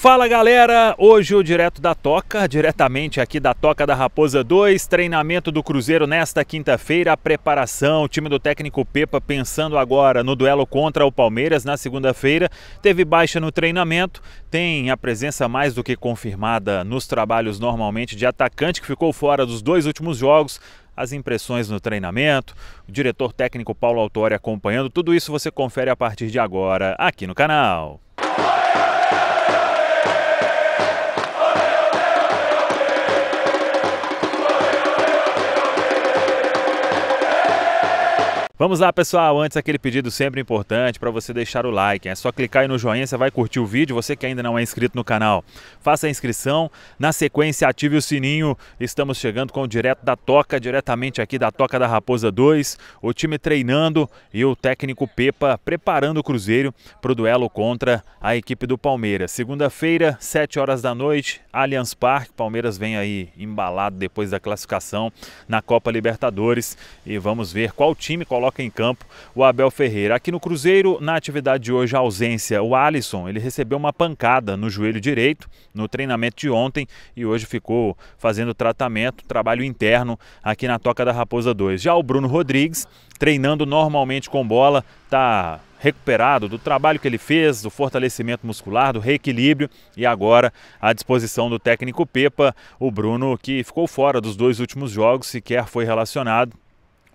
Fala galera, hoje o Direto da Toca, diretamente aqui da Toca da Raposa 2, treinamento do Cruzeiro nesta quinta-feira, a preparação, o time do técnico Pepa pensando agora no duelo contra o Palmeiras na segunda-feira, teve baixa no treinamento, tem a presença mais do que confirmada nos trabalhos normalmente de atacante que ficou fora dos dois últimos jogos, as impressões no treinamento, o diretor técnico Paulo Autori acompanhando, tudo isso você confere a partir de agora aqui no canal. Vamos lá, pessoal. Antes, aquele pedido sempre importante para você deixar o like. É só clicar aí no joinha, você vai curtir o vídeo. Você que ainda não é inscrito no canal, faça a inscrição. Na sequência, ative o sininho. Estamos chegando com o Direto da Toca, diretamente aqui da Toca da Raposa 2. O time treinando e o técnico Pepa preparando o Cruzeiro para o duelo contra a equipe do Palmeiras. Segunda-feira, 7 horas da noite, Allianz Parque. Palmeiras vem aí embalado depois da classificação na Copa Libertadores. E vamos ver qual time coloca coloca em campo o Abel Ferreira. Aqui no Cruzeiro, na atividade de hoje, a ausência, o Alisson, ele recebeu uma pancada no joelho direito no treinamento de ontem e hoje ficou fazendo tratamento, trabalho interno aqui na Toca da Raposa 2. Já o Bruno Rodrigues, treinando normalmente com bola, está recuperado do trabalho que ele fez, do fortalecimento muscular, do reequilíbrio e agora à disposição do técnico Pepa, o Bruno que ficou fora dos dois últimos jogos, sequer foi relacionado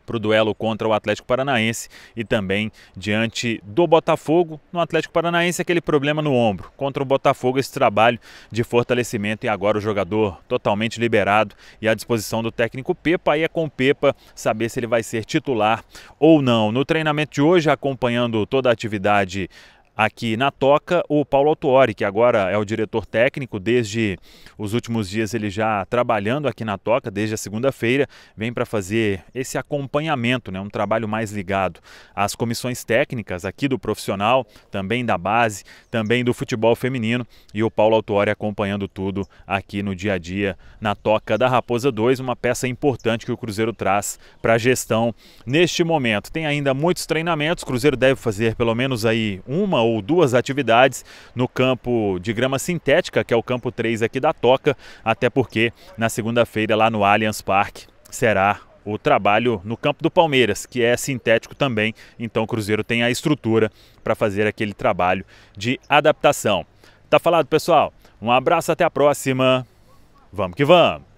para o duelo contra o Atlético Paranaense e também diante do Botafogo. No Atlético Paranaense, aquele problema no ombro. Contra o Botafogo, esse trabalho de fortalecimento e agora o jogador totalmente liberado e à disposição do técnico Pepa. Aí é com o Pepa saber se ele vai ser titular ou não. No treinamento de hoje, acompanhando toda a atividade aqui na Toca o Paulo Autuori, que agora é o diretor técnico, desde os últimos dias ele já trabalhando aqui na Toca, desde a segunda-feira, vem para fazer esse acompanhamento, né, um trabalho mais ligado às comissões técnicas aqui do profissional, também da base, também do futebol feminino e o Paulo Autuori acompanhando tudo aqui no dia a dia na Toca da Raposa 2, uma peça importante que o Cruzeiro traz para a gestão neste momento. Tem ainda muitos treinamentos, o Cruzeiro deve fazer pelo menos aí uma ou duas atividades no campo de grama sintética, que é o campo 3 aqui da Toca, até porque na segunda-feira lá no Allianz Parque será o trabalho no campo do Palmeiras, que é sintético também, então o Cruzeiro tem a estrutura para fazer aquele trabalho de adaptação. Tá falado, pessoal? Um abraço, até a próxima. Vamos que vamos!